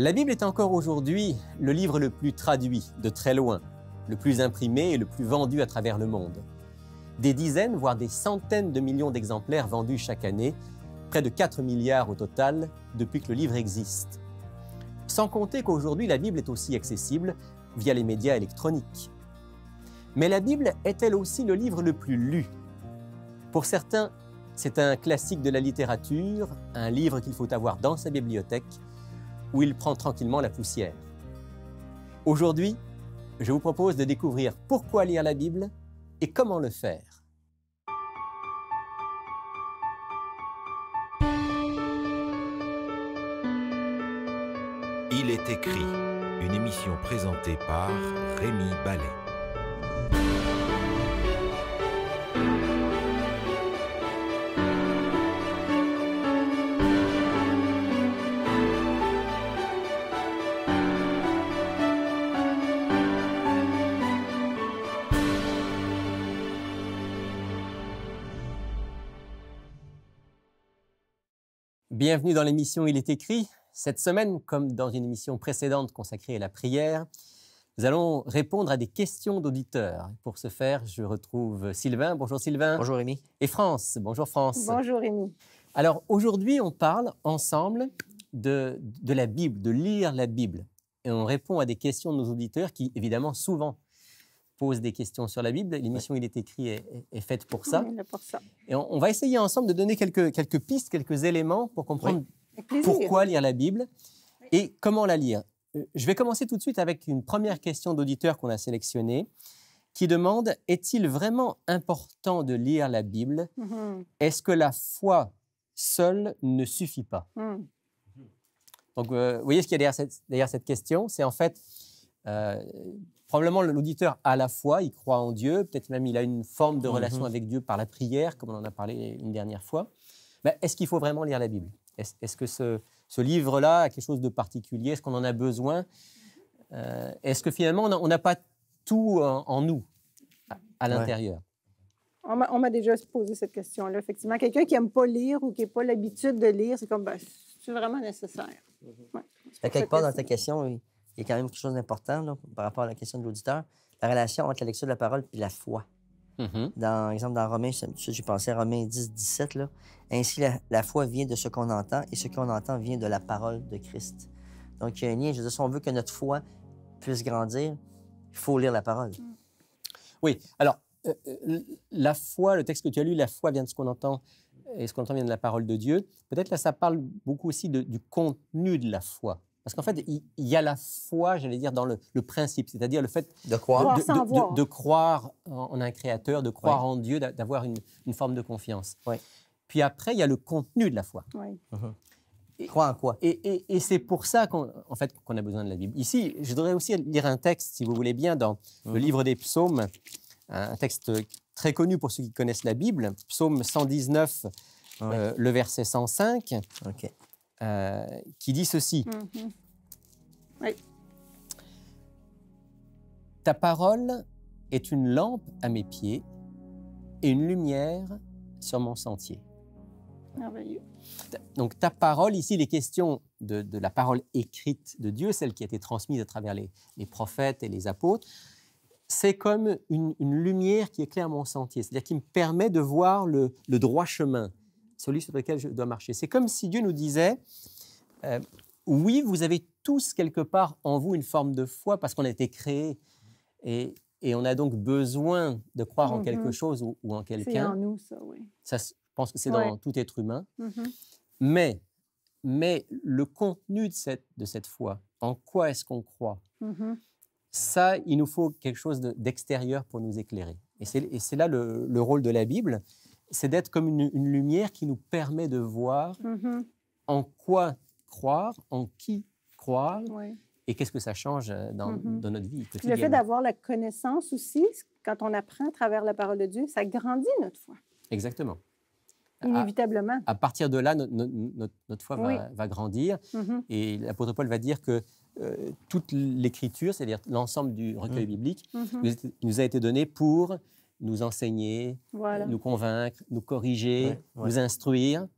La Bible est encore aujourd'hui le livre le plus traduit de très loin, le plus imprimé et le plus vendu à travers le monde. Des dizaines, voire des centaines de millions d'exemplaires vendus chaque année, près de 4 milliards au total depuis que le livre existe. Sans compter qu'aujourd'hui la Bible est aussi accessible via les médias électroniques. Mais la Bible est elle aussi le livre le plus lu. Pour certains, c'est un classique de la littérature, un livre qu'il faut avoir dans sa bibliothèque où il prend tranquillement la poussière. Aujourd'hui, je vous propose de découvrir pourquoi lire la Bible et comment le faire. Il est écrit, une émission présentée par Rémi Ballet. Bienvenue dans l'émission Il est écrit. Cette semaine, comme dans une émission précédente consacrée à la prière, nous allons répondre à des questions d'auditeurs. Pour ce faire, je retrouve Sylvain. Bonjour Sylvain. Bonjour Rémi. Et France. Bonjour France. Bonjour Rémi. Alors aujourd'hui, on parle ensemble de, de la Bible, de lire la Bible. Et on répond à des questions de nos auditeurs qui, évidemment, souvent pose des questions sur la Bible. L'émission Il est écrit est, est, faite pour ça. Et on, va essayer ensemble de donner quelques, quelques pistes, quelques éléments pour comprendre pourquoi lire la Bible et comment la lire. Euh, je vais commencer tout de suite avec une première question d'auditeur qu'on a sélectionnée qui demande Est-il vraiment important de lire la Bible mhm. Est-ce que la foi seule ne suffit pas hmm. Donc, euh, vous voyez ce qu'il y a derrière cette, cette question C'est en fait, euh, probablement l'auditeur à la fois, il croit en Dieu, peut-être même il a une forme de mhm. relation avec Dieu par la prière, comme on en a parlé une dernière fois. mais est-ce qu'il faut vraiment lire la Bible Est-ce que ce, livre-là a quelque chose de particulier Est-ce qu'on en a besoin euh, Est-ce que finalement on n'a pas tout en, nous, à, l'intérieur On m'a déjà posé cette question-là, effectivement. Quelqu'un qui n'aime pas lire ou qui n'a pas l'habitude de lire, c'est comme, ben, c'est vraiment nécessaire. Mhm. Ouais. Quelque part dans ta question, oui il y a quand même quelque chose d'important par rapport à la question de l'auditeur, la relation entre la lecture de la parole et la foi. Par mm-hmm. Dans exemple, dans Romains, j'ai pensé à Romains 10, 17, là. ainsi la, foi vient de ce qu'on entend et ce qu'on entend vient de la parole de Christ. Donc il y a un lien, je veux dire, si on veut que notre foi puisse grandir, il faut lire la parole. Mm. Oui, alors euh, euh, la foi, le texte que tu as lu, la foi vient de ce qu'on entend et ce qu'on entend vient de la parole de Dieu. Peut-être là, ça parle beaucoup aussi du contenu de la foi. Parce qu'en fait, il y, a la foi, j'allais dire, dans le, principe, c'est-à-dire le fait de croire, de, croire en un créateur, de croire en Dieu, d'avoir une, forme de confiance. Puis après, il y a le contenu de la foi. Uh-huh. Croire en quoi Et, c'est pour ça qu'on fait, qu'on a besoin de la Bible. Ici, je voudrais aussi lire un texte, si vous voulez bien, dans le uh-huh. livre des psaumes, un texte très connu pour ceux qui connaissent la Bible, psaume 119, euh, le verset 105. Euh, qui dit ceci. Mm-hmm. Ta parole est une lampe à mes pieds et une lumière sur mon sentier. Donc ta parole, ici, les questions de, la parole écrite de Dieu, celle qui a été transmise à travers les, prophètes et les apôtres, c'est comme une, lumière qui éclaire mon sentier, c'est-à-dire qui me permet de voir le droit chemin, celui sur lequel je dois marcher. C'est comme si Dieu nous disait, euh, oui, vous avez tous quelque part en vous une forme de foi parce qu'on a été créé et, on a donc besoin de croire en quelque mhm. chose ou, en quelqu'un. C'est en nous, ça, oui. je pense que c'est dans tout être humain. Mhm. Mais, mais le contenu de cette, foi, en quoi est-ce qu'on croit mhm. Ça, il nous faut quelque chose d'extérieur pour nous éclairer. Et c'est là le, rôle de la Bible c'est d'être comme une, lumière qui nous permet de voir mhm. en quoi croire, en qui croire, et qu'est-ce que ça change euh, mhm. dans, notre vie Le fait d'avoir la connaissance aussi, quand on apprend à travers la parole de Dieu, ça grandit notre foi. Exactement. Inévitablement. À, partir de là, notre, foi va, grandir. Mhm. Et l'apôtre Paul va dire que euh, toute l'écriture, c'est-à-dire l'ensemble du recueil mm. biblique, nous a été donné pour nous enseigner, euh, nous convaincre, nous corriger, nous instruire.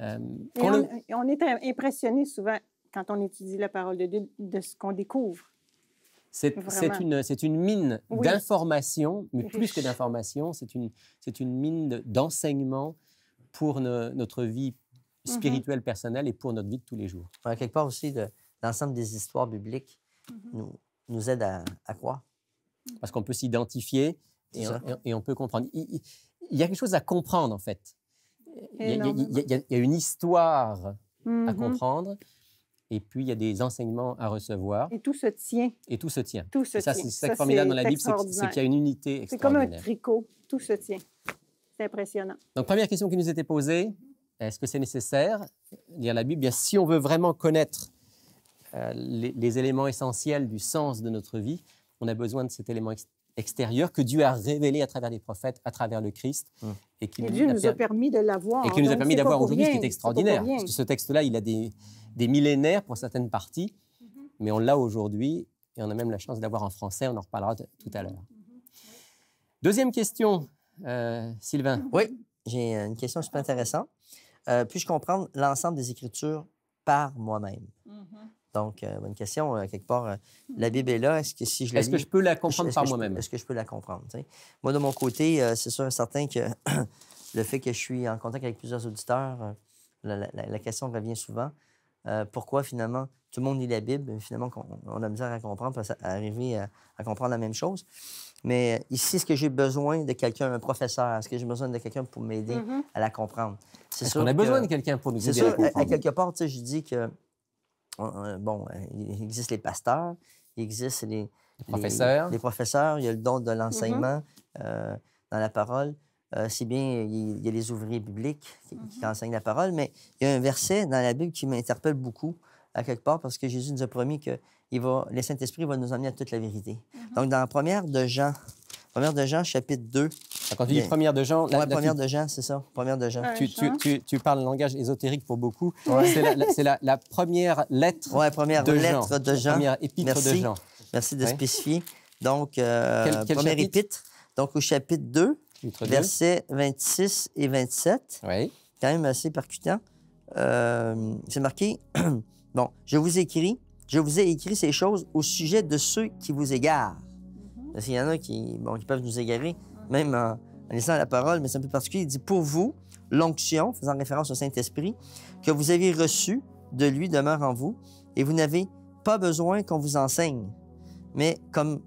Euh, on, est impressionné souvent quand on étudie la parole de Dieu de ce qu'on découvre. C'est une, une, mine d'information, mais plus que d'information, c'est une, une mine d'enseignement pour notre vie mhm. spirituelle, personnelle et pour notre vie de tous les jours. quelque part aussi, l'ensemble des histoires bibliques mhm. nous, aide à, à croire. Parce qu'on peut s'identifier et on, peut comprendre. Il, y a quelque chose à comprendre, en fait. Il y, a, une histoire à mm-hmm. comprendre. Et puis, il y a des enseignements à recevoir. Et tout se tient. Et tout se tient. Tout se ça, c'est ça, formidable dans la Bible, c'est qu'il y a une unité extraordinaire. C'est comme un tricot. Tout se tient. C'est impressionnant. Donc, première question qui nous était posée, est-ce que c'est nécessaire lire la Bible eh Bien, si on veut vraiment connaître euh, les, éléments essentiels du sens de notre vie, on a besoin de cet élément extérieur que Dieu a révélé à travers les prophètes, à travers le Christ. Mm. Et, qui Dieu nous a permis de l'avoir. Et qui nous a permis d'avoir aujourd'hui, ce qui est extraordinaire. Parce que ce texte-là, il a des, millénaires pour certaines parties, mm-hmm. mais on l'a aujourd'hui, et on a même la chance d'avoir en français, on en reparlera tout à l'heure. Mm-hmm. Deuxième question, euh, Sylvain. Oui, j'ai une question super intéressante. Euh, puis-je comprendre l'ensemble des Écritures par moi-même? Mm-hmm. Donc, euh, bonne question. Euh, quelque part, euh, mm. la Bible est là. Est-ce que si je Est-ce que je peux la comprendre par moi-même? Est-ce que je peux la comprendre? Moi, de mon côté, c'est sûr et certain que le fait que je suis en contact avec plusieurs auditeurs, la, question revient souvent. pourquoi finalement tout le monde lit la Bible, mais finalement on, a misère à comprendre, à arriver à, comprendre la même chose. Mais ici, est-ce que j'ai besoin de quelqu'un, un professeur? Est-ce que j'ai besoin de quelqu'un pour m'aider mm-hmm. à la comprendre? C'est -ce sûr. On a besoin de quelqu'un pour nous aider à la comprendre. À, à quelque part, je dis que Hein, hein, bon, euh, il existe les pasteurs, il existe les, professeurs. Les, professeurs, il y a le don de mm-hmm. l'enseignement euh, dans la parole. Euh, si bien, il, y a les ouvriers bibliques qui, mm-hmm. enseignent la parole, mais il y a un verset dans la Bible qui m'interpelle beaucoup à quelque part parce que Jésus nous a promis que il va, le Saint-Esprit va nous emmener à toute la vérité. Mm-hmm. Donc, dans la première de Jean, première de Jean, chapitre 2, quand tu dis première de Jean... La, première de Jean, c'est ça. Première de Jean. Tu, parles le langage ésotérique pour beaucoup. C'est la, première lettre ouais, première de lettre Jean. de Jean. première épître de Jean. Merci de spécifier. Donc, euh, première épître. Donc, au chapitre 2, versets 26 et 27. Oui. Quand même assez percutant. Euh, c'est marqué, bon, je vous écris, je vous ai écrit ces choses au sujet de ceux qui vous égarent. Parce qu'il y en a qui, bon, qui peuvent nous égarer même en, laissant la parole, mais c'est un peu particulier. Il dit Pour vous, l'onction, faisant référence au Saint-Esprit, que vous avez reçu de lui demeure en vous, et vous n'avez pas besoin qu'on vous enseigne, mais comme,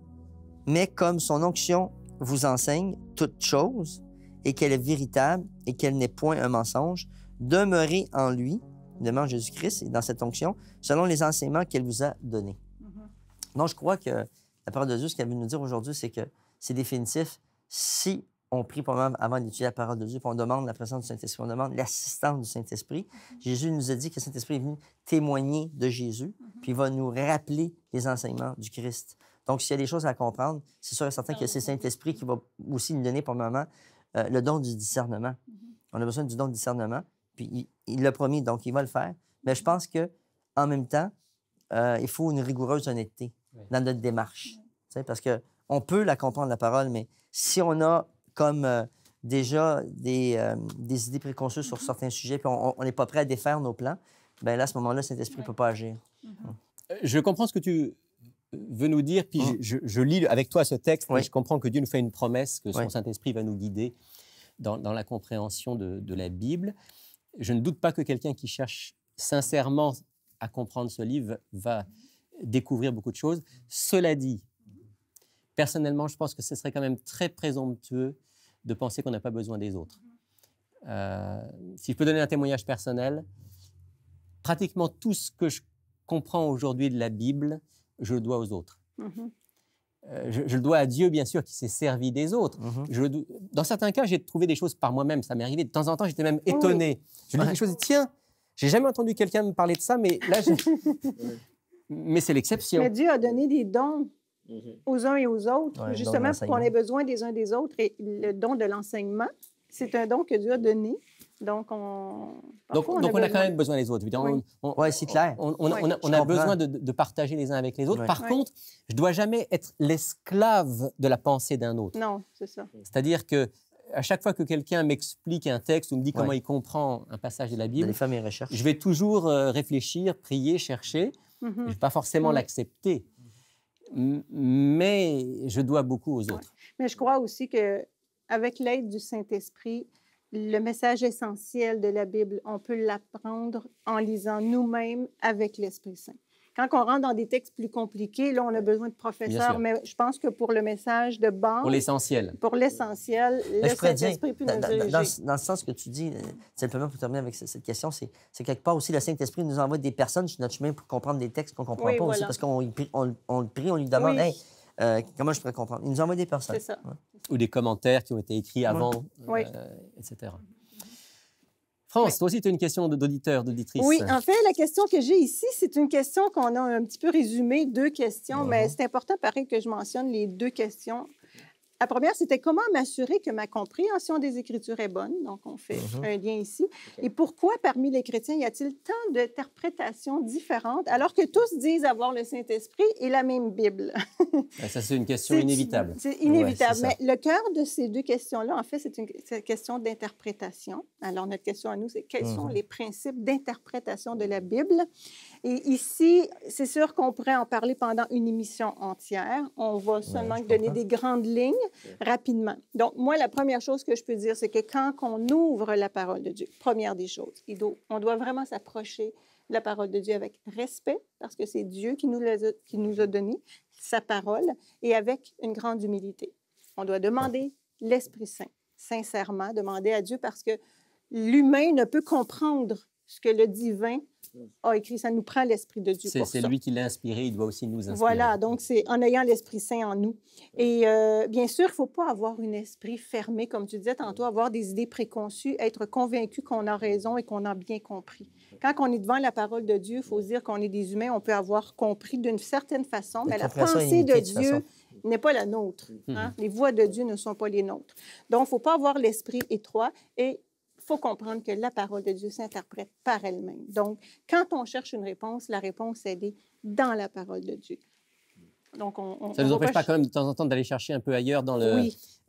mais comme son onction vous enseigne toute chose, et qu'elle est véritable, et qu'elle n'est point un mensonge, demeurez en lui, demeure Jésus-Christ, et dans cette onction, selon les enseignements qu'elle vous a donnés. Mm-hmm. Donc, je crois que la parole de Dieu, ce qu'elle veut nous dire aujourd'hui, c'est que c'est définitif si on prie pour avant d'étudier la parole de Dieu, puis on demande la présence du Saint-Esprit, on demande l'assistance du Saint-Esprit. Mhm. Jésus nous a dit que le Saint-Esprit est venu témoigner de Jésus, mhm. puis il va nous rappeler les enseignements du Christ. Donc, s'il y a des choses à comprendre, c'est sûr et certain que c'est le Saint-Esprit qui va aussi nous donner pour le moment euh, le don du discernement. Mhm. On a besoin du don du discernement, puis il, l'a promis, donc il va le faire. Mais je pense que en même temps, euh, il faut une rigoureuse honnêteté dans notre démarche. Parce que on peut la comprendre, la parole, mais si on a comme euh, déjà euh, des, idées préconçues sur mm-hmm. certains sujets, puis on n'est pas prêt à défaire nos plans, bien là, à ce moment-là, cet esprit ne peut pas agir. Mm-hmm. Mm. Euh, je comprends ce que tu veux nous dire, puis mm. je, lis avec toi ce texte, et je comprends que Dieu nous fait une promesse, que son Saint-Esprit va nous guider dans, la compréhension de, la Bible. Je ne doute pas que quelqu'un qui cherche sincèrement à comprendre ce livre va découvrir beaucoup de choses. Cela dit, Personnellement, je pense que ce serait quand même très présomptueux de penser qu'on n'a pas besoin des autres. Mm-hmm. Euh, si je peux donner un témoignage personnel, pratiquement tout ce que je comprends aujourd'hui de la Bible, je le dois aux autres. Mm-hmm. Euh, je, le dois à Dieu, bien sûr, qui s'est servi des autres. Mm-hmm. dans certains cas, j'ai trouvé des choses par moi-même. Ça m'est arrivé. De temps en temps, j'étais même étonné. Je me des tiens, j'ai jamais entendu quelqu'un me parler de ça, mais là, mais c'est l'exception. Mais Dieu a donné des dons Mhm. aux uns et aux autres, justement parce qu'on a besoin des uns des autres. Et le don de l'enseignement, c'est un don que Dieu a donné. Donc, on, a, quand même besoin des autres, Oui, on, c'est clair. On, a, besoin de, partager les uns avec les autres. Par contre, je ne dois jamais être l'esclave de la pensée d'un autre. Non, c'est ça. C'est-à-dire que à chaque fois que quelqu'un m'explique un texte ou me dit comment il comprend un passage de la Bible, je vais toujours euh, réfléchir, prier, chercher. Mhm. Je ne vais pas forcément l'accepter mais je dois beaucoup aux autres. Mais je crois aussi que avec l'aide du Saint-Esprit, le message essentiel de la Bible, on peut l'apprendre en lisant nous-mêmes avec l'Esprit Saint. Quand on rentre dans des textes plus compliqués, là, on a besoin de professeurs, mais je pense que pour le message de base... Pour l'essentiel. Pour l'essentiel, l'esprit, esprit plus dans, dans, dans, le sens que tu dis, euh, simplement pour terminer avec cette question, c'est quelque part aussi le Saint-Esprit nous envoie des personnes sur notre chemin pour comprendre des textes qu'on ne comprend pas aussi, parce qu'on on, le prie, on lui demande... Euh, comment je pourrais comprendre? Il nous envoie des personnes. Ou des commentaires qui ont été écrits avant, euh, etc. France, toi aussi, tu une question d'auditeur, d'auditrice. Oui, en fait, la question que j'ai ici, c'est une question qu'on a un petit peu résumée, deux questions, ah. mais c'est important, pareil, que je mentionne les deux questions la première, c'était comment m'assurer que ma compréhension des Écritures est bonne. Donc, on fait mhm. un lien ici. Et pourquoi parmi les chrétiens y a-t-il tant d'interprétations différentes alors que tous disent avoir le Saint-Esprit et la même Bible? Ben, ça, c'est une question inévitable. C'est inévitable. Mais le cœur de ces deux questions-là, en fait, c'est une, question d'interprétation. Alors, notre question à nous, c'est quels sont mhm. les principes d'interprétation de la Bible? Et ici, c'est sûr qu'on pourrait en parler pendant une émission entière. On va seulement donner des grandes lignes rapidement. Donc, moi, la première chose que je peux dire, c'est que quand on ouvre la parole de Dieu, première des choses, on doit vraiment s'approcher de la parole de Dieu avec respect, parce que c'est Dieu qui nous, a, qui nous a donné sa parole, et avec une grande humilité. On doit demander l'Esprit Saint, sincèrement, demander à Dieu, parce que l'humain ne peut comprendre ce que le divin a écrit, ça nous prend l'Esprit de Dieu. C'est lui qui l'a inspiré, il doit aussi nous inspirer. Voilà, donc c'est en ayant l'Esprit Saint en nous. Et euh, bien sûr, il ne faut pas avoir un esprit fermé, comme tu disais tantôt, avoir des idées préconçues, être convaincu qu'on a raison et qu'on a bien compris. Quand on est devant la parole de Dieu, il faut se dire qu'on est des humains, on peut avoir compris d'une certaine façon, mais la pensée de, Dieu n'est pas la nôtre. Hein. Mm-hmm. Les voix de Dieu ne sont pas les nôtres. Donc, il ne faut pas avoir l'esprit étroit et faut comprendre que la parole de Dieu s'interprète par elle-même. Donc, quand on cherche une réponse, la réponse, elle est dans la parole de Dieu. Donc on, ça ne vous empêche pas, quand même de temps en temps d'aller chercher un peu ailleurs dans le,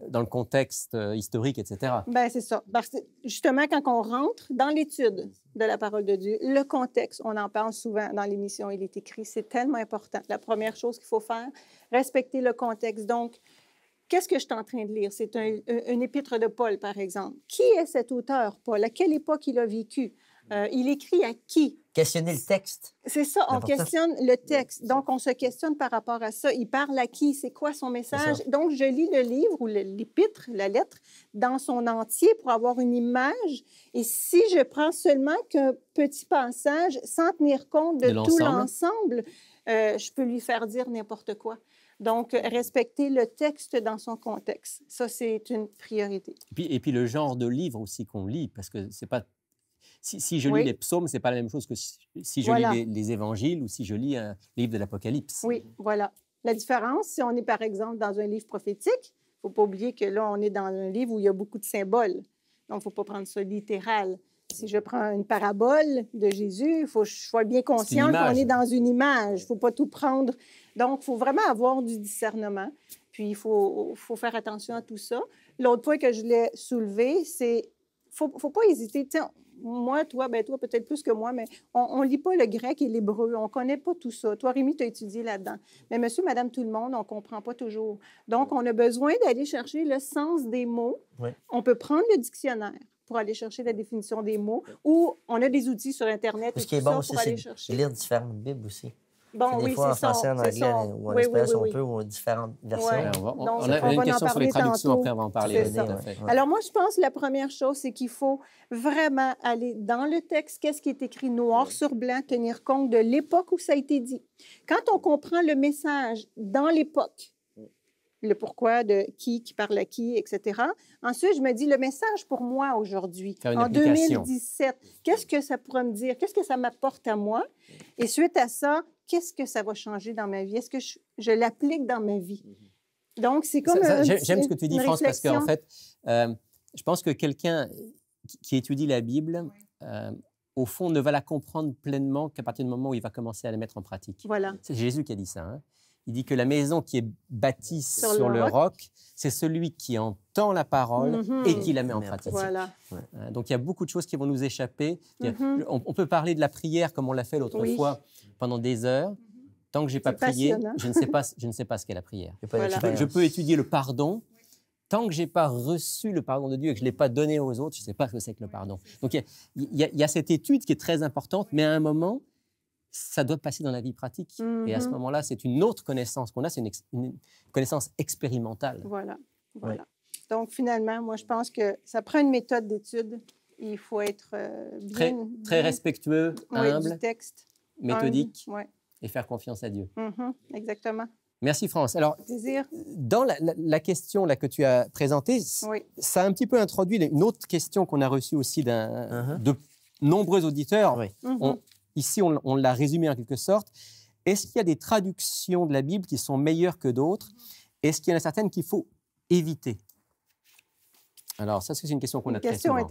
dans le contexte euh, historique, etc. Ben, c'est ça. Parce que justement, quand on rentre dans l'étude de la parole de Dieu, le contexte, on en parle souvent dans l'émission Il est écrit, c'est tellement important. La première chose qu'il faut faire, respecter le contexte. Donc, Qu'est-ce que je suis en train de lire? C'est un, épître de Paul, par exemple. Qui est cet auteur, Paul? À quelle époque il a vécu? Euh, hmm. il écrit à qui? Questionner le texte. C'est ça, on questionne le texte. Donc, on se questionne par rapport à ça. Il parle à qui? C'est quoi son message? Donc, je lis le livre ou l'épître, la lettre, dans son entier pour avoir une image. Et si je prends seulement qu'un petit passage, sans tenir compte de, tout l'ensemble, euh, je peux lui faire dire n'importe quoi. Donc, respecter le texte dans son contexte, ça, c'est une priorité. Et puis, le genre de livre aussi qu'on lit, parce que c'est pas... Si, je lis les psaumes, c'est pas la même chose que si, je lis les, évangiles ou si je lis un livre de l'Apocalypse. Oui, voilà. La différence, si on est par exemple dans un livre prophétique, il faut pas oublier que là, on est dans un livre où il y a beaucoup de symboles. Donc, il faut pas prendre ça littéral si je prends une parabole de Jésus, il faut que je sois bien conscient qu'on est dans une image. Il ne faut pas tout prendre. Donc, il faut vraiment avoir du discernement. Puis, il faut, faire attention à tout ça. L'autre point que je voulais soulevé c'est faut, faut pas hésiter. moi, toi, ben toi peut-être plus que moi, mais on ne lit pas le grec et l'hébreu. On ne connaît pas tout ça. Toi, Rémi, tu as étudié là-dedans. Mais monsieur, madame, tout le monde, on ne comprend pas toujours. Donc, on a besoin d'aller chercher le sens des mots. On peut prendre le dictionnaire pour aller chercher la définition des mots, ou on a des outils sur Internet et tout qui est bon ça aussi, pour aller chercher. lire différentes bibles aussi. Bon, des oui, fois, en ça, français, en anglais, ou en oui, on peut, ou en différentes versions. On, a, une question sur les traductions, après, on va en parler. Alors, moi, je pense que la première chose, c'est qu'il faut vraiment aller dans le texte, qu'est-ce qui est écrit noir sur blanc, tenir compte de l'époque où ça a été dit. Quand on comprend le message dans l'époque, le pourquoi de qui, qui parle à qui, etc. Ensuite, je me dis le message pour moi aujourd'hui, en 2017, qu'est-ce que ça pourrait me dire? Qu'est-ce que ça m'apporte à moi? Et suite à ça, qu'est-ce que ça va changer dans ma vie? Est-ce que je, l'applique dans ma vie? Mhm. Donc, c'est comme. J'aime ce que tu dis, France, parce qu'en fait, euh, je pense que quelqu'un qui étudie la Bible, euh, au fond, ne va la comprendre pleinement qu'à partir du moment où il va commencer à la mettre en pratique. Voilà. C'est Jésus qui a dit ça. Hein? Il dit que la maison qui est bâtie sur, le, roc, c'est celui qui entend la parole mhm. et qui la met en pratique. Hein, donc il y a beaucoup de choses qui vont nous échapper. Mhm. on, peut parler de la prière comme on l'a fait l'autre fois pendant des heures. Tant que j'ai pas prié, je ne sais pas, je ne sais pas ce qu'est la prière. Je, peux, étudier le pardon, tant que j'ai pas reçu le pardon de Dieu et que je l'ai pas donné aux autres, je ne sais pas ce que c'est que le pardon. Donc il y, a cette étude qui est très importante, mais à un moment, ça doit passer dans la vie pratique. Et à ce mhm. moment-là, c'est une autre connaissance qu'on a, c'est une, connaissance expérimentale. Voilà. voilà. Donc, finalement, moi, je pense que ça prend une méthode d'étude. Il faut être euh, bien, très, respectueux, humble, texte, méthodique et faire confiance à Dieu. Mhm, exactement. Merci France. Alors, dans la, question là, que tu as présentée, ça a un petit peu introduit une autre question qu'on a reçue aussi uh-huh. de nombreux auditeurs. Oui. Mhm. Ici, on, l'a résumé en quelque sorte. Est-ce qu'il y a des traductions de la Bible qui sont meilleures que d'autres Est-ce qu'il y en a certaines qu'il faut éviter Alors, ça, c'est une question qu'on a, qu'on a,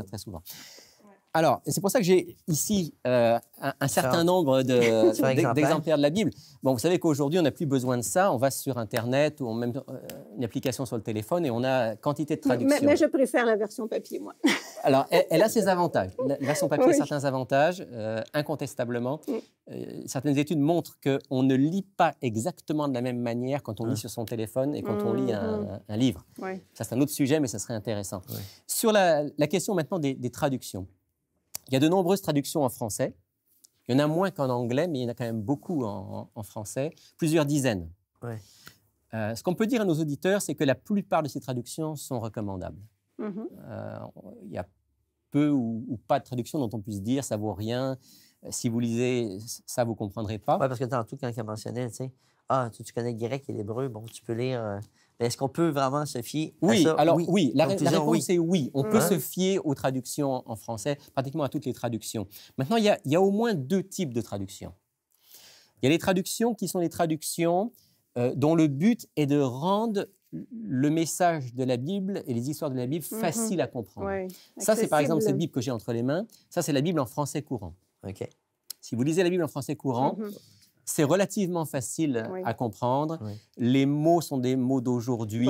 très souvent. Alors, c'est pour ça que j'ai ici euh, un, certain nombre d'exemplaires de, la Bible. Bon, vous savez qu'aujourd'hui, on n'a plus besoin de ça. On va sur Internet ou même met euh, une application sur le téléphone et on a quantité de traductions. Mais, je préfère la version papier, moi. Alors, elle, a ses avantages. La version papier a certains avantages, euh, incontestablement. Mm. certaines études montrent qu'on ne lit pas exactement de la même manière quand on lit mm. sur son téléphone et quand on lit un, mm. livre. Ça, c'est un autre sujet, mais ça serait intéressant. Sur la, question maintenant des traductions. Il y a de nombreuses traductions en français. Il y en a moins qu'en anglais, mais il y en a quand même beaucoup en, français, plusieurs dizaines. Euh, ce qu'on peut dire à nos auditeurs, c'est que la plupart de ces traductions sont recommandables. Mm-hmm. Euh, il y a peu ou, pas de traductions dont on puisse dire ça vaut rien. Euh, si vous lisez, ça vous comprendrez pas. Oui, parce que tout, quand a mentionné, tu sais, ah, tu, connais le grec et l'hébreu, bon, tu peux lire. Est-ce qu'on peut vraiment se fier oui, à ça? Alors, oui, La, réponse est oui. On peut hein? se fier aux traductions en français, pratiquement à toutes les traductions. Maintenant, il y, a, au moins deux types de traductions. Il y a les traductions qui sont les traductions euh, dont le but est de rendre le message de la Bible et les histoires de la Bible mhm. faciles à comprendre. ça, c'est par exemple cette Bible que j'ai entre les mains. Ça, c'est la Bible en français courant. Ok. Si vous lisez la Bible en français courant, mhm. C'est relativement facile à comprendre. Les mots sont des mots d'aujourd'hui.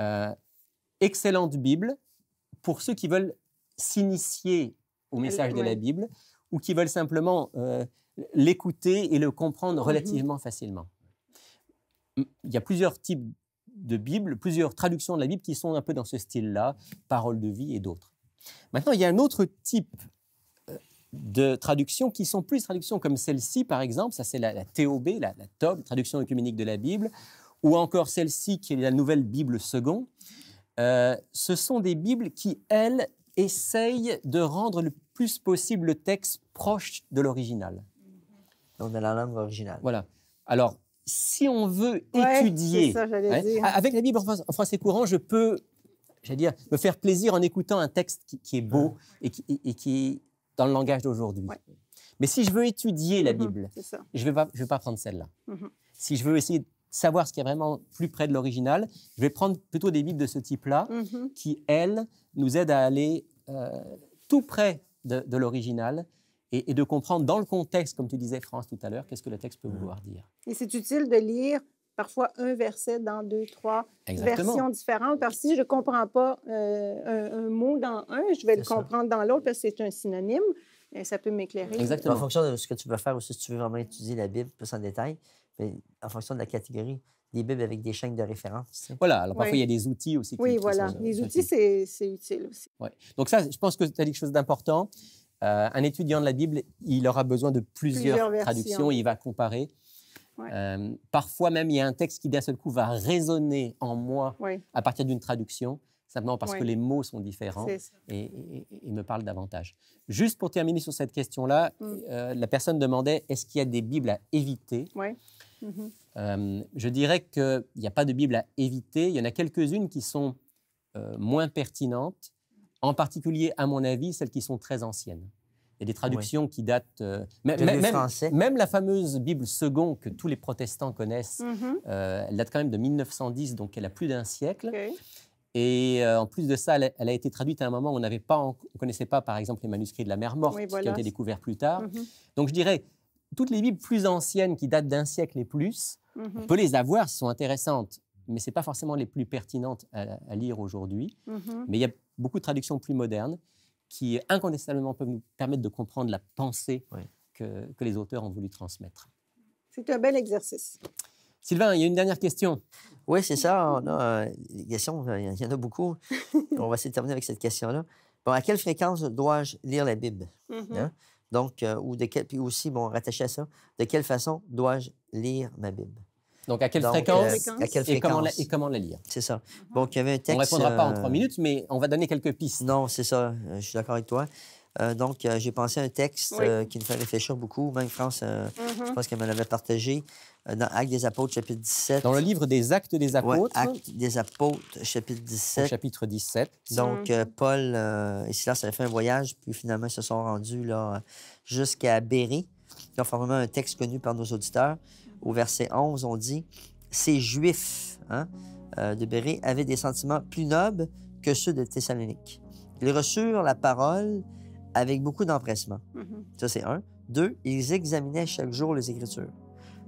Euh, excellente Bible pour ceux qui veulent s'initier au message de la Bible ou qui veulent simplement euh, l'écouter et le comprendre mhm. relativement facilement. Hum, il y a plusieurs types de Bible, plusieurs traductions de la Bible qui sont un peu dans ce style-là, Parole de vie et d'autres. Maintenant, il y a un autre type de traductions qui sont plus traductions comme celle-ci, par exemple, ça c'est la, TOB, la, la TOB, traduction œcuménique de la Bible, ou encore celle-ci qui est la nouvelle Bible seconde. Euh, ce sont des Bibles qui, elles, essayent de rendre le plus possible le texte proche de l'original. Donc de la langue originale. Voilà. Alors, si on veut étudier, ça, hein, dire. avec la Bible en français courant, je peux, j'allais dire, me faire plaisir en écoutant un texte qui, est beau et, qui, et qui dans le langage d'aujourd'hui. Mais si je veux étudier la mhm, Bible, je ne vais, pas, vais pas prendre celle-là. Mhm. Si je veux essayer de savoir ce qui est vraiment plus près de l'original, je vais prendre plutôt des Bibles de ce type-là, mhm. qui, elles, nous aident à aller euh, tout près de, l'original et, et, de comprendre dans le contexte, comme tu disais, France, tout à l'heure, qu'est-ce que le texte peut vouloir dire. Et c'est utile de lire parfois un verset dans deux, trois versions différentes. Parce que si je ne comprends pas euh, un, mot dans un, je vais le comprendre dans l'autre parce que c'est un synonyme. Et ça peut m'éclairer. Exactement. En fonction de ce que tu veux faire aussi, si tu veux vraiment étudier la Bible plus en détail, en fonction de la catégorie, des Bibles avec des chaînes de référence. Voilà. Alors, parfois, il y a des outils aussi. Qui, oui, voilà. les outils, c'est utile aussi. Ouais. Donc, ça, je pense que tu as dit quelque chose d'important. Euh, un étudiant de la Bible, il aura besoin de plusieurs, plusieurs traductions et il va comparer. Euh, parfois même, il y a un texte qui d'un seul coup va résonner en moi à partir d'une traduction, simplement parce que les mots sont différents et, me parlent davantage. Juste pour terminer sur cette question-là, mm. euh, la personne demandait est-ce qu'il y a des Bibles à éviter mm-hmm. euh, Je dirais qu'il n'y a pas de Bible à éviter. Il y en a quelques-unes qui sont moins pertinentes, en particulier, à mon avis, celles qui sont très anciennes y a des traductions qui datent. Euh, même, même, la fameuse Bible seconde que tous les protestants connaissent, mhm. euh, elle date quand même de 1910, donc elle a plus d'un siècle. Et euh, en plus de ça, elle a, été traduite à un moment où on ne connaissait pas, par exemple, les manuscrits de la Mère morte qui ont été découverts plus tard. Mhm. Donc je dirais, toutes les Bibles plus anciennes qui datent d'un siècle et plus, mhm. on peut les avoir, elles sont intéressantes, mais ce n'est pas forcément les plus pertinentes à lire aujourd'hui. Mais il y a beaucoup de traductions plus modernes qui incontestablement peuvent nous permettre de comprendre la pensée que, les auteurs ont voulu transmettre. C'est un bel exercice. Sylvain, il y a une dernière question. Oui, c'est ça. Euh, questions, euh, il y en a beaucoup. on va essayer terminer avec cette question-là. Bon, à quelle fréquence dois-je lire la Bible? Mm-hmm. Hein? Donc, euh, ou de quel, puis aussi, bon, rattaché à ça, de quelle façon dois-je lire ma Bible? Donc, à quelle fréquence, euh, et, Comment la, lire C'est ça. Donc, il y avait un texte. On ne répondra pas en euh, trois minutes, mais on va donner quelques pistes. Non, c'est ça. Euh, je suis d'accord avec toi. donc, j'ai pensé à un texte qui me fait réfléchir beaucoup. Même France, mm-hmm. je pense qu'elle me l'avait partagé dans Actes des Apôtres, chapitre 17. Dans le livre des Actes des Apôtres. Actes des Apôtres, chapitre 17. chapitre 17. Donc, mm-hmm. Paul ici Paul et Silas avaient fait un voyage, puis finalement, ils se sont rendus là, jusqu'à Béry. Conformément à un texte connu par nos auditeurs au verset 11, on dit Ces Juifs hein, euh, de Béré avaient des sentiments plus nobles que ceux de Thessalonique. Ils reçurent la parole avec beaucoup d'empressement. Mm-hmm. Ça, c'est un. Deux, ils examinaient chaque jour les Écritures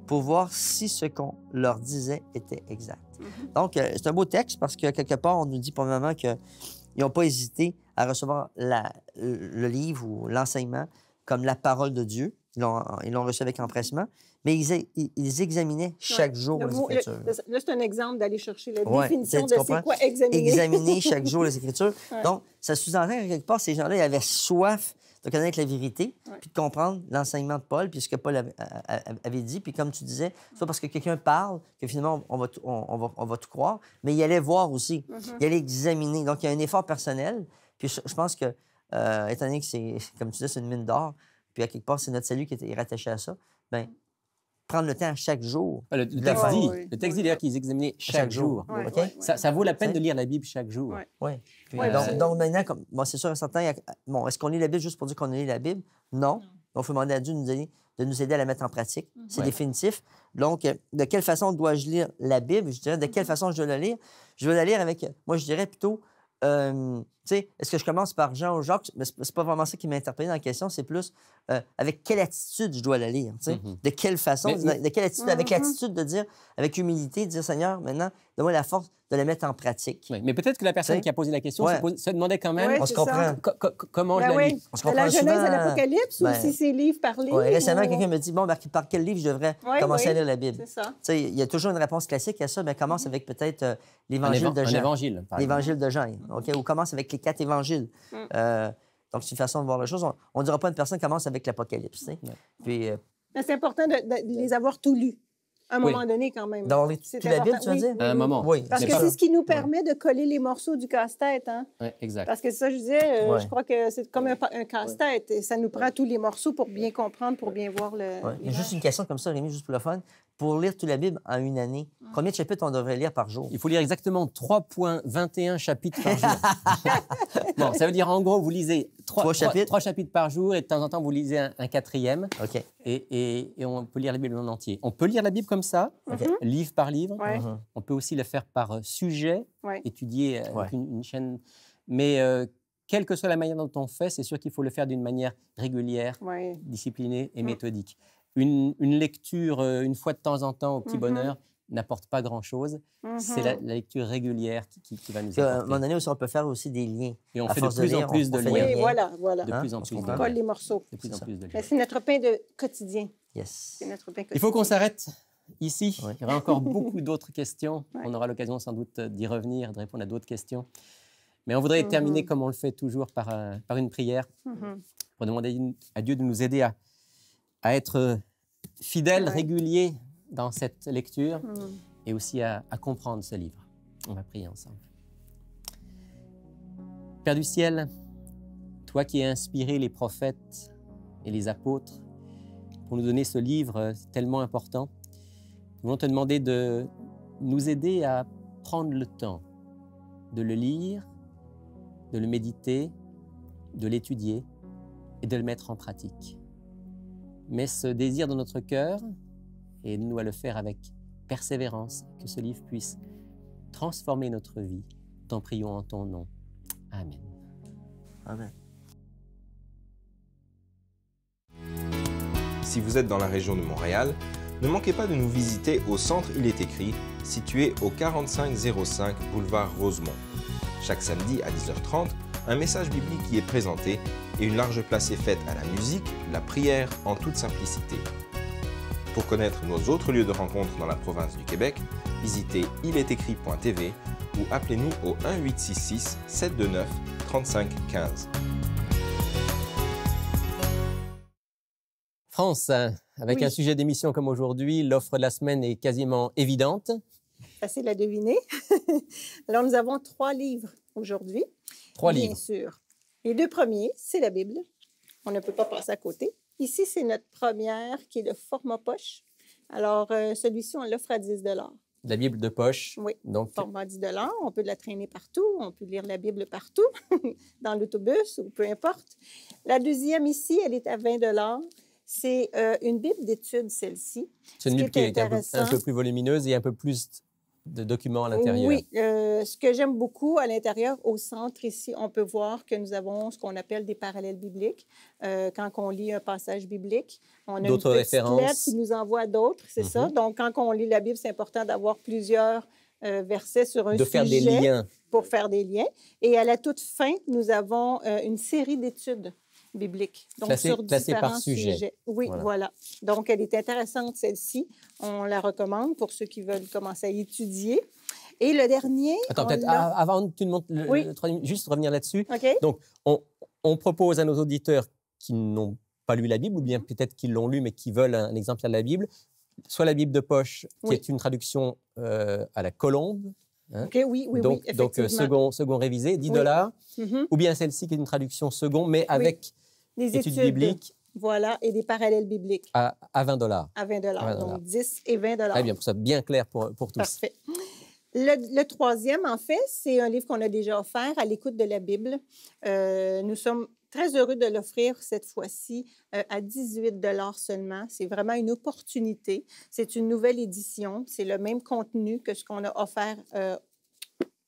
pour voir si ce qu'on leur disait était exact. Mm-hmm. Donc, euh, c'est un beau texte parce que quelque part, on nous dit pour le moment qu'ils n'ont pas hésité à recevoir le livre ou l'enseignement comme la parole de Dieu. Ils l'ont reçu avec empressement mais ils, examinaient chaque jour les écritures. là, c'est un exemple d'aller chercher la définition de c'est quoi examiner. Examiner chaque jour les écritures. Donc, ça sous-entend que quelque part, ces gens-là, ils avaient soif de connaître la vérité, puis de comprendre l'enseignement de Paul, puis ce que Paul avait, dit. Puis comme tu disais, soit parce que quelqu'un parle que finalement, on va, on, va, on va, tout croire, mais il allait voir aussi, mm-hmm. il allait examiner. Donc, il y a un effort personnel. Puis je, pense que, euh, étant donné que c'est, comme tu dis, c'est une mine d'or, puis à quelque part, c'est notre salut qui est rattaché à ça, bien, prendre le temps chaque jour. Ah, le, texte dit, le texte dit d'ailleurs qu'ils examinaient chaque, jour. Ça, vaut la peine de lire la Bible chaque jour. Oui. Donc, donc, maintenant, comme, c'est sûr un certain, bon, est-ce qu'on lit la Bible juste pour dire qu'on lit la Bible? Non. Donc, il faut demander à Dieu de nous, aider, de nous aider à la mettre en pratique. Mm. C'est définitif. Donc, euh, de quelle façon dois-je lire la Bible? Je dirais, de quelle mm-hmm. façon je dois la lire? Je veux la lire avec, moi, je dirais plutôt euh, est-ce que je commence par Jean ou Jacques? Mais c'est pas vraiment ça qui m'a interpellé dans la question, c'est plus euh, avec quelle attitude je dois la lire, hein, mm-hmm. de quelle façon, de quelle mm-hmm. attitude, avec l'attitude de dire, avec humilité, de dire Seigneur, maintenant, donne-moi la force de la mettre en pratique. mais peut-être que la personne qui a posé la question se, demandait quand même, on comprend, comment ben je la lis. On la Genèse de l'Apocalypse ou ben, si ces livres parlés. Ouais, récemment, quelqu'un me dit, bon, par quel livre je devrais commencer à lire la Bible? Il y a toujours une réponse classique à ça, mais commence mm-hmm. avec peut-être euh, l'évangile de Jean. L'évangile de Jean, OK? Ou commence avec les quatre évangiles. Mm. Euh, donc, c'est une façon de voir la chose. On ne dira pas une personne commence avec l'Apocalypse. Puis. Euh, c'est important de, les avoir tous lus. À un moment donné, quand même. D'avoir les... tout la tu veux dire? À un moment. Oui. Parce que c'est ce qui nous permet de coller les morceaux du casse-tête. Hein. exact. Parce que ça, je disais, euh, je crois que c'est comme un, casse-tête. Et ça nous prend tous les morceaux pour bien comprendre, pour bien voir le. juste une question comme ça, Rémi, juste pour le fun pour lire toute la Bible en une année, mm. combien de chapitres on devrait lire par jour? Il faut lire exactement 3.21 chapitres par jour. bon, ça veut dire en gros, vous lisez 3, chapitres? par jour et de temps en temps, vous lisez un, quatrième. OK. Et, on peut lire la Bible en entier. On peut lire la Bible comme ça, mm-hmm. livre par livre. Mm-hmm. On peut aussi la faire par euh, sujet, étudier euh, avec une, chaîne. Mais euh, quelle que soit la manière dont on fait, c'est sûr qu'il faut le faire d'une manière régulière, disciplinée et mm. méthodique une, lecture euh, une fois de temps en temps au petit mhm. bonheur n'apporte pas grand-chose. C'est la, mhm. lecture régulière qui, va nous aider. Euh, à un moment donné, on peut faire aussi des liens. Et on fait de plus en plus de liens. voilà, De plus en hein? plus. On colle les morceaux. C'est notre pain de quotidien. notre pain Il faut qu'on s'arrête ici. Il y aura encore beaucoup d'autres questions. On aura l'occasion sans doute euh, d'y revenir, de répondre à d'autres questions. Mais on voudrait mhm. terminer, comme on le fait toujours, par, par une prière pour demander à Dieu de nous aider à, à être fidèle, régulier dans cette lecture mm. et aussi à, à, comprendre ce livre. On va prier ensemble. Père du ciel, toi qui as inspiré les prophètes et les apôtres pour nous donner ce livre tellement important, nous allons te demander de nous aider à prendre le temps de le lire, de le méditer, de l'étudier et de le mettre en pratique. Mais ce désir dans notre cœur, et nous à le faire avec persévérance, que ce livre puisse transformer notre vie. T'en prions en ton nom. Amen. Amen. Si vous êtes dans la région de Montréal, ne manquez pas de nous visiter au centre Il est écrit, situé au 4505 boulevard Rosemont. Chaque samedi à 10h30, un message biblique y est présenté et une large place est faite à la musique, la prière en toute simplicité. Pour connaître nos autres lieux de rencontre dans la province du Québec, visitez ilestécrit.tv ou appelez-nous au 1 1866 729 3515. France, avec un sujet d'émission comme aujourd'hui, l'offre de la semaine est quasiment évidente facile à deviner. Alors, nous avons trois livres aujourd'hui. Trois livres. Bien sûr. Les deux premiers, c'est la Bible. On ne peut pas passer à côté. Ici, c'est notre première qui est le format poche. Alors, euh, celui-ci, on l'offre à 10 la Bible de poche. Oui, donc format 10 On peut la traîner partout, on peut lire la Bible partout, dans l'autobus ou peu importe. La deuxième ici, elle est à 20 C'est euh, une Bible d'études, celle-ci. C'est une Bible qui est, un peu plus volumineuse et un peu plus de documents à l'intérieur. Oui, euh, ce que j'aime beaucoup à l'intérieur, au centre ici, on peut voir que nous avons ce qu'on appelle des parallèles bibliques. Euh, quand on lit un passage biblique, on a petite lettre qui nous envoie d'autres, c'est ça. Mhm. Donc, quand on lit la Bible, c'est important d'avoir plusieurs euh, versets sur un sujet. faire des liens. Pour faire des liens. Et à la toute fin, nous avons une série d'études biblique. Donc, sur par sujet. Oui, voilà. Donc, elle est intéressante, celle-ci. On la recommande pour ceux qui veulent commencer à étudier. Et le dernier. Attends, peut-être avant que tu nous montres le, oui. juste revenir là-dessus. OK. Donc, on, propose à nos auditeurs qui n'ont pas lu la Bible, ou bien mhm. peut-être qu'ils l'ont lu, mais qui veulent un, exemplaire de la Bible, soit la Bible de poche, qui est une traduction euh, à la colombe. Hein? oui, oui, donc, donc euh, second, second révisé, 10 dollars. Mhm. Ou bien celle-ci qui est une traduction second, mais avec des études, bibliques. Voilà, et des parallèles bibliques. À, 20 dollars. À 20 dollars, donc 10 et 20 dollars. Très bien, pour ça, bien clair pour, pour tous. Parfait. Le, troisième, en fait, c'est un livre qu'on a déjà offert à l'écoute de la Bible. Euh, nous sommes très heureux de l'offrir cette fois-ci euh, à 18 dollars seulement. C'est vraiment une opportunité. C'est une nouvelle édition. C'est le même contenu que ce qu'on a offert euh,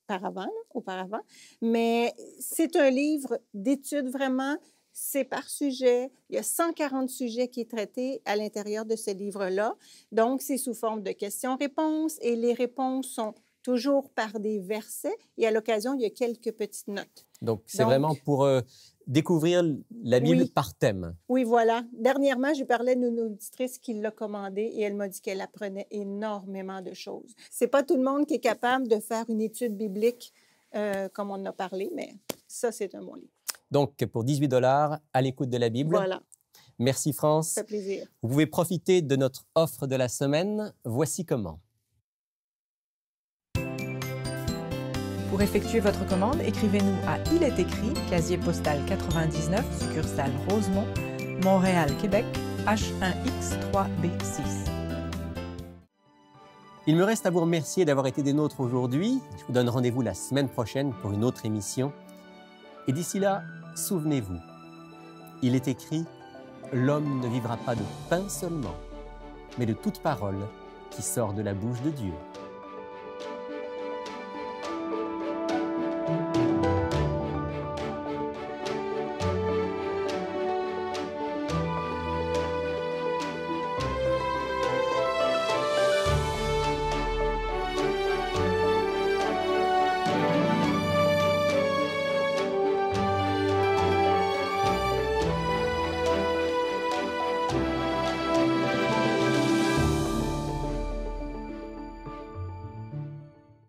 auparavant, auparavant. Mais c'est un livre d'études vraiment c'est par sujet. Il y a 140 sujets qui sont traités à l'intérieur de ce livre-là. Donc, c'est sous forme de questions-réponses et les réponses sont toujours par des versets et à l'occasion, il y a quelques petites notes. Donc, c'est vraiment pour euh, découvrir la Bible par thème. Oui, voilà. Dernièrement, je parlais d'une auditrice qui l'a commandé et elle m'a dit qu'elle apprenait énormément de choses. C'est pas tout le monde qui est capable de faire une étude biblique euh, comme on en a parlé, mais ça, c'est un bon livre. Donc, pour 18 dollars, à l'écoute de la Bible. Voilà. Merci France. Ça plaisir. Vous pouvez profiter de notre offre de la semaine. Voici comment. Pour effectuer votre commande, écrivez-nous à Il est écrit, casier postal 99, succursale Rosemont, Montréal, Québec, H1X3B6. Il me reste à vous remercier d'avoir été des nôtres aujourd'hui. Je vous donne rendez-vous la semaine prochaine pour une autre émission. Et d'ici là, souvenez-vous, il est écrit, L'homme ne vivra pas de pain seulement, mais de toute parole qui sort de la bouche de Dieu.